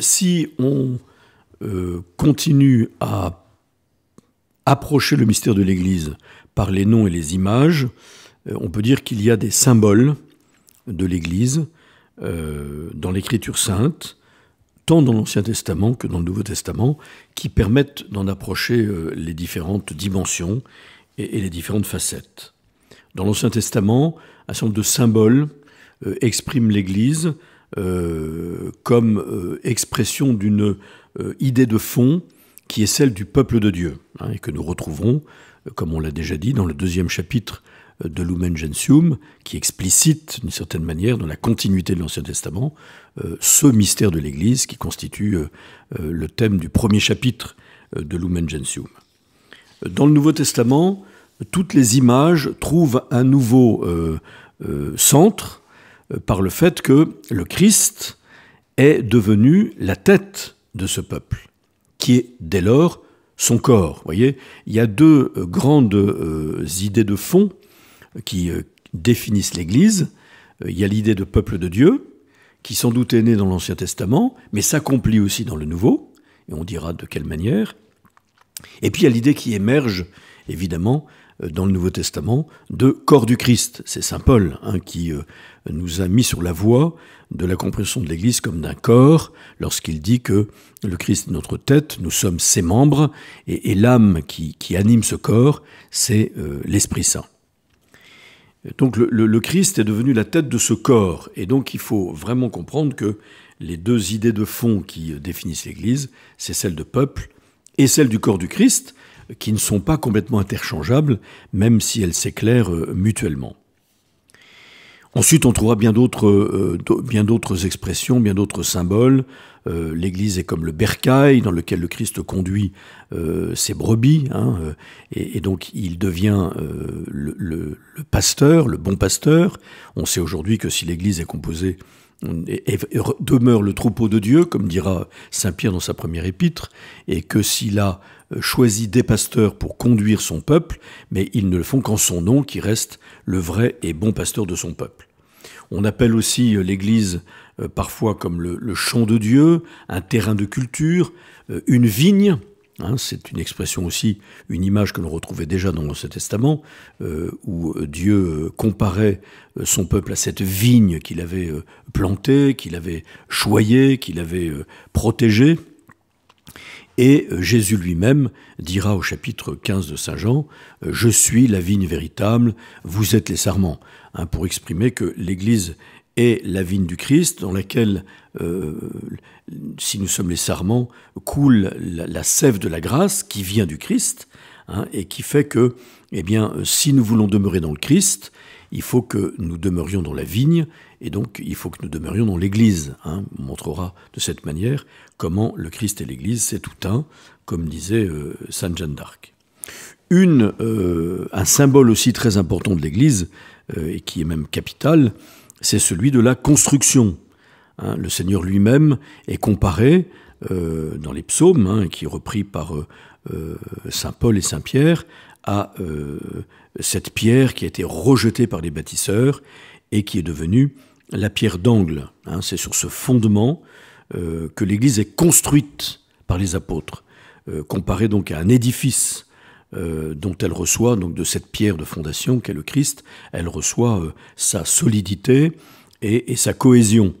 si on euh, continue à approcher le mystère de l'Église par les noms et les images, euh, on peut dire qu'il y a des symboles de l'Église euh, dans l'Écriture sainte, tant dans l'Ancien Testament que dans le Nouveau Testament, qui permettent d'en approcher les différentes dimensions et, et, les différentes facettes. Dans l'Ancien Testament, un certain nombre de symboles expriment l'Église euh, comme euh, expression d'une euh, idée de fond qui est celle du peuple de Dieu, hein, et que nous retrouverons, comme on l'a déjà dit, dans le deuxième chapitre de Lumen Gentium, qui explicite d'une certaine manière, dans la continuité de l'Ancien Testament, ce mystère de l'Église qui constitue le thème du premier chapitre de Lumen Gentium. Dans le Nouveau Testament, toutes les images trouvent un nouveau centre, euh, par le fait que le Christ est devenu la tête de ce peuple, qui est dès lors son corps. voyez, il y a deux euh, grandes euh, idées de fond qui définissent l'Église. Il y a l'idée de peuple de Dieu, qui sans doute est née dans l'Ancien Testament, mais s'accomplit aussi dans le Nouveau, et on dira de quelle manière. Et puis il y a l'idée qui émerge, évidemment, euh, dans le Nouveau Testament de corps du Christ. C'est Saint Paul hein, qui euh, nous a mis sur la voie de la compréhension de l'Église comme d'un corps lorsqu'il dit que le Christ est notre tête, nous sommes ses membres, et, l'âme qui, anime ce corps, c'est euh, l'Esprit Saint. Donc le, le, Christ est devenu la tête de ce corps, et donc il faut vraiment comprendre que les deux idées de fond qui définissent l'Église, c'est celle de peuple et celle du corps du Christ, qui ne sont pas complètement interchangeables, même si elles s'éclairent euh, mutuellement. Ensuite, on trouvera bien d'autres, euh, d'autres expressions, bien d'autres symboles. Euh, L'Église est comme le bercail dans lequel le Christ conduit ses brebis, hein, et, donc il devient le, pasteur, le bon pasteur. On sait aujourd'hui que si l'Église est composée demeure le troupeau de Dieu, comme dira Saint Pierre dans sa première épître, et que s'il a euh, choisi des pasteurs pour conduire son peuple, mais ils ne le font qu'en son nom, qui reste le vrai et bon pasteur de son peuple. On appelle aussi euh, l'Église euh, parfois comme le champ de Dieu, un terrain de culture, une vigne, Hein, c'est une expression aussi, une image que l'on retrouvait déjà dans l'Ancien Testament, euh, où euh, Dieu euh, comparait son peuple à cette vigne qu'il avait plantée, qu'il avait choyée, qu'il avait protégée. Et Jésus lui-même dira au chapitre 15 de Saint Jean, Je suis la vigne véritable, vous êtes les sarments, hein, pour exprimer que l'Église est la vigne du Christ dans laquelle, euh, si nous sommes les sarments, coule la, sève de la grâce qui vient du Christ hein, et qui fait que, eh bien, si nous voulons demeurer dans le Christ, il faut que nous demeurions dans la vigne et donc il faut que nous demeurions dans l'Église. Hein. On montrera de cette manière comment le Christ et l'Église, c'est tout un, comme disait euh, Sainte Jeanne d'Arc. Euh, un symbole aussi très important de l'Église, et qui est même capital, c'est celui de la construction. Hein. le Seigneur lui-même est comparé euh, dans les psaumes, hein, qui est repris par euh, euh, Saint Paul et Saint Pierre, à cette pierre qui a été rejetée par les bâtisseurs et qui est devenue la pierre d'angle. Hein. c'est sur ce fondement que l'Église est construite par les apôtres, comparée donc à un édifice euh, dont elle reçoit, donc de cette pierre de fondation qu'est le Christ, elle reçoit euh, sa solidité et sa cohésion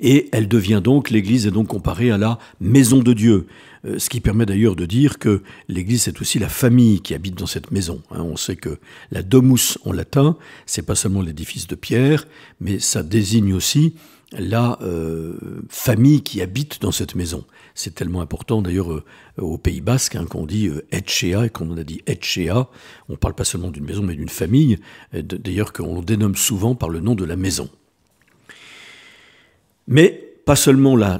et elle devient donc, l'Église est donc comparée à la maison de Dieu, euh, ce qui permet d'ailleurs de dire que l'Église c'est aussi la famille qui habite dans cette maison. Hein. On sait que la domus en latin, c'est pas seulement l'édifice de pierre, mais ça désigne aussi la euh, famille qui habite dans cette maison. C'est tellement important d'ailleurs euh, au Pays Basque hein, qu'on dit etchea et qu'on a dit etchea, on parle pas seulement d'une maison mais d'une famille, d'ailleurs qu'on dénomme souvent par le nom de la maison. Mais pas seulement la,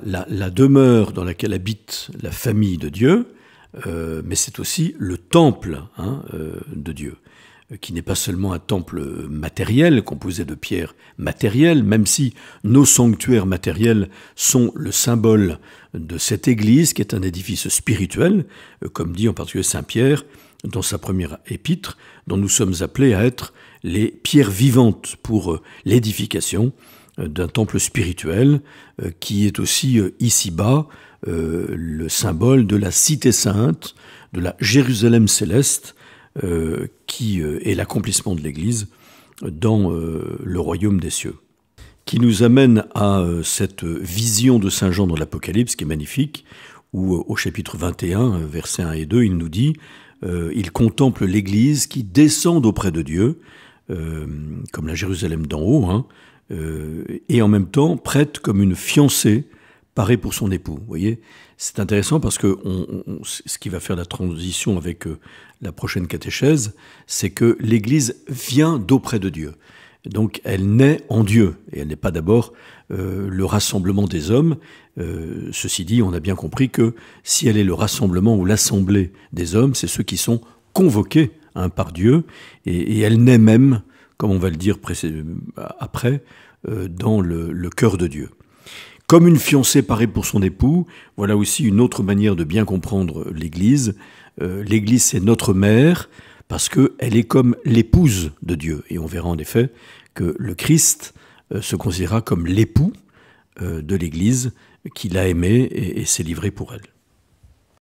demeure dans laquelle habite la famille de Dieu, euh, mais c'est aussi le temple hein, euh, de Dieu, qui n'est pas seulement un temple matériel, composé de pierres matérielles, même si nos sanctuaires matériels sont le symbole de cette Église, qui est un édifice spirituel, euh, comme dit en particulier Saint Pierre dans sa première épître, dont nous sommes appelés à être les pierres vivantes pour l'édification d'un temple spirituel euh, qui est aussi euh, ici-bas euh, le symbole de la cité sainte, de la Jérusalem céleste, qui est l'accomplissement de l'Église dans le royaume des cieux. Qui nous amène à cette vision de Saint Jean dans l'Apocalypse qui est magnifique, où au chapitre 21, versets 1 et 2, il nous dit, il contemple l'Église qui descend auprès de Dieu, comme la Jérusalem d'en haut, hein, euh, et en même temps prête comme une fiancée parée pour son époux. Vous voyez, c'est intéressant parce que ce qui va faire la transition avec euh, la prochaine catéchèse, c'est que l'Église vient d'auprès de Dieu. Donc elle naît en Dieu, et elle n'est pas d'abord euh, le rassemblement des hommes. ceci dit, on a bien compris que si elle est le rassemblement ou l'assemblée des hommes, c'est ceux qui sont convoqués hein, par Dieu, et, et, elle naît même comme on va le dire euh, après, euh, dans le, cœur de Dieu. Comme une fiancée parée pour son époux, voilà aussi une autre manière de bien comprendre l'Église. Euh, L'Église, c'est notre mère parce qu'elle est comme l'épouse de Dieu. Et on verra en effet que le Christ se considéra comme l'époux de l'Église qu'il a aimé et s'est livré pour elle.